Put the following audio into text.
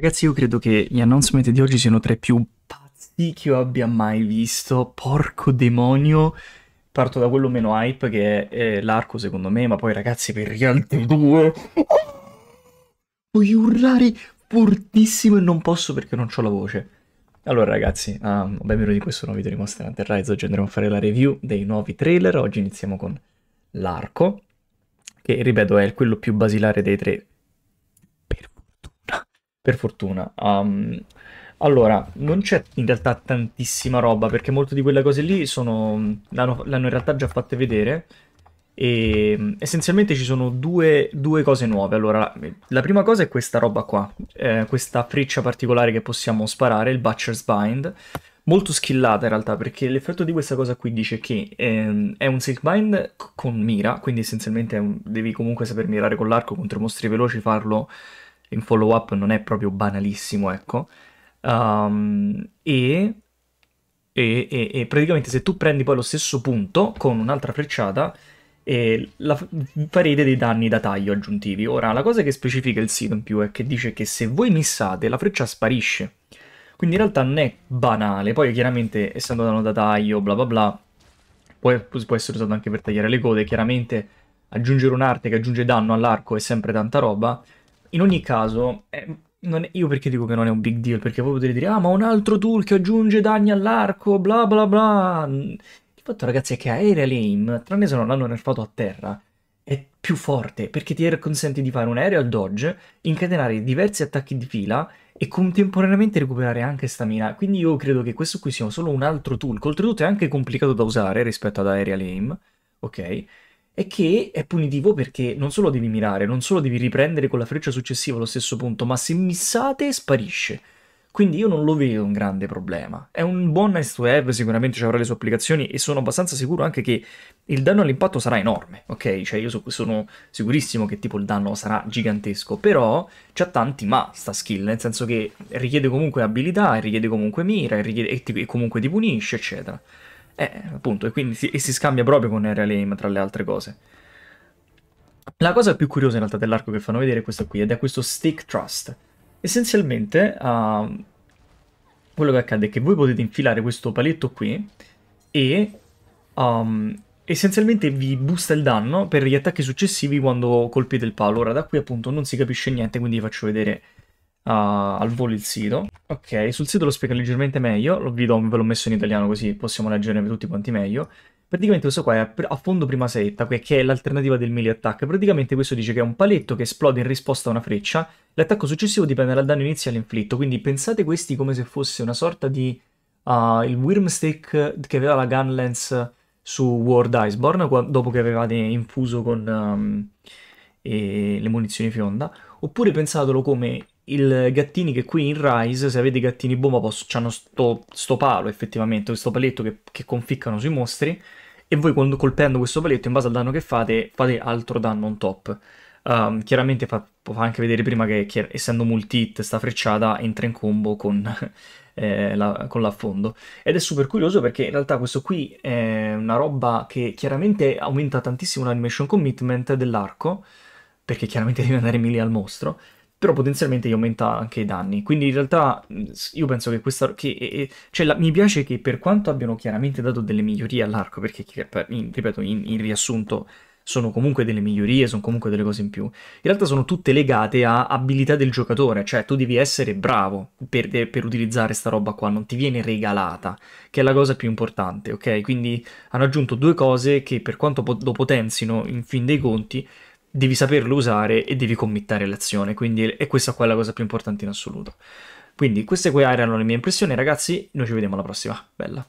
Ragazzi, io credo che gli announcement di oggi siano tra i più pazzi che io abbia mai visto. Porco demonio. Parto da quello meno hype che è, è l'arco secondo me, ma poi ragazzi per gli altri due... Puoi urlare fortissimo e non posso perché non ho la voce. Allora ragazzi, um, benvenuti in questo nuovo video di Monster Hunter Rise. Oggi andremo a fare la review dei nuovi trailer. Oggi iniziamo con l'arco, che ripeto è quello più basilare dei tre per fortuna. Um, allora, non c'è in realtà tantissima roba, perché molte di quelle cose lì sono, l'hanno, l'hanno, in realtà già fatte vedere. E ehm, essenzialmente ci sono due, due cose nuove. Allora, la prima cosa è questa roba qua, eh, questa freccia particolare che possiamo sparare, il Butcher's Bind. Molto skillata in realtà, perché l'effetto di questa cosa qui dice che ehm, è un bind con mira, quindi essenzialmente un, devi comunque saper mirare con l'arco contro mostri veloci, farlo in follow up non è proprio banalissimo, ecco. Um, e, e, e, e, praticamente se tu prendi poi lo stesso punto con un'altra frecciata eh, la, farete dei danni da taglio aggiuntivi. Ora, la cosa che specifica il sito in più è che dice che se voi missate la freccia sparisce. Quindi in realtà non è banale, poi chiaramente essendo danno da taglio, bla bla bla, può, può essere usato anche per tagliare le code, chiaramente aggiungere un'arte che aggiunge danno all'arco è sempre tanta roba, in ogni caso, eh, è, io perché dico che non è un big deal? Perché voi potete dire, ah, ma un altro tool che aggiunge danni all'arco, bla bla bla. Il fatto, ragazzi, è che Aerial Aim, tranne se non l'hanno nerfato a terra, è più forte perché ti consente di fare un aerial dodge, incatenare diversi attacchi di fila e contemporaneamente recuperare anche stamina. Quindi io credo che questo qui sia solo un altro tool, che oltretutto è anche complicato da usare rispetto ad Aerial Aim, ok? è che è punitivo perché non solo devi mirare, non solo devi riprendere con la freccia successiva lo stesso punto, ma se missate sparisce. Quindi io non lo vedo un grande problema. È un buon nice to have, sicuramente ci avrà le sue applicazioni e sono abbastanza sicuro anche che il danno all'impatto sarà enorme, ok? Cioè io sono sicurissimo che tipo il danno sarà gigantesco, però c'ha tanti ma sta skill, nel senso che richiede comunque abilità, richiede comunque mira, richiede, e, ti, e comunque ti punisce, eccetera. Eh, appunto, e quindi si, e si scambia proprio con Aerial Aim, tra le altre cose. La cosa più curiosa in realtà dell'arco che fanno vedere è questo qui, ed è questo Stick Trust. Essenzialmente, uh, quello che accade è che voi potete infilare questo paletto qui e um, essenzialmente vi busta il danno per gli attacchi successivi quando colpite il palo. Ora da qui appunto non si capisce niente, quindi vi faccio vedere uh, al volo il sito. Ok, sul sito lo spiega leggermente meglio, lo, vi ve l'ho messo in italiano così possiamo leggerne tutti quanti meglio. Praticamente questo qua è a fondo prima setta, che è l'alternativa del melee attack. Praticamente questo dice che è un paletto che esplode in risposta a una freccia. L'attacco successivo dipende dal danno iniziale inflitto, quindi pensate questi come se fosse una sorta di... Uh, il Wormstick che aveva la gun su World Iceborne, dopo che avevate infuso con um, le munizioni fionda. Oppure pensatelo come il gattini che qui in Rise, se avete i gattini bomba, posso, hanno sto, sto, palo effettivamente, questo paletto che, che, conficcano sui mostri, e voi colpendo questo paletto, in base al danno che fate, fate altro danno on top. Um, chiaramente fa, fa, anche vedere prima che, che essendo multi-hit sta frecciata entra in combo con, eh, la, con l'affondo. Ed è super curioso perché in realtà questo qui è una roba che chiaramente aumenta tantissimo l'animation commitment dell'arco, perché chiaramente devi andare melee al mostro, però potenzialmente gli aumenta anche i danni. Quindi in realtà mm, io penso che questa... Che, cioè la, mi piace che per quanto abbiano chiaramente dato delle migliorie all'arco, perché in, ripeto, in, in riassunto sono comunque delle migliorie, sono comunque delle cose in più. In realtà sono tutte legate a abilità del giocatore, cioè tu devi essere bravo per, per utilizzare sta roba qua, non ti viene regalata, che è la cosa più importante, ok? Quindi hanno aggiunto due cose che per quanto po- lo potenzino in fin dei conti, devi saperlo usare e devi committare l'azione, quindi è questa qua la cosa più importante in assoluto. Quindi queste qua erano le mie impressioni, ragazzi, noi ci vediamo alla prossima, bella!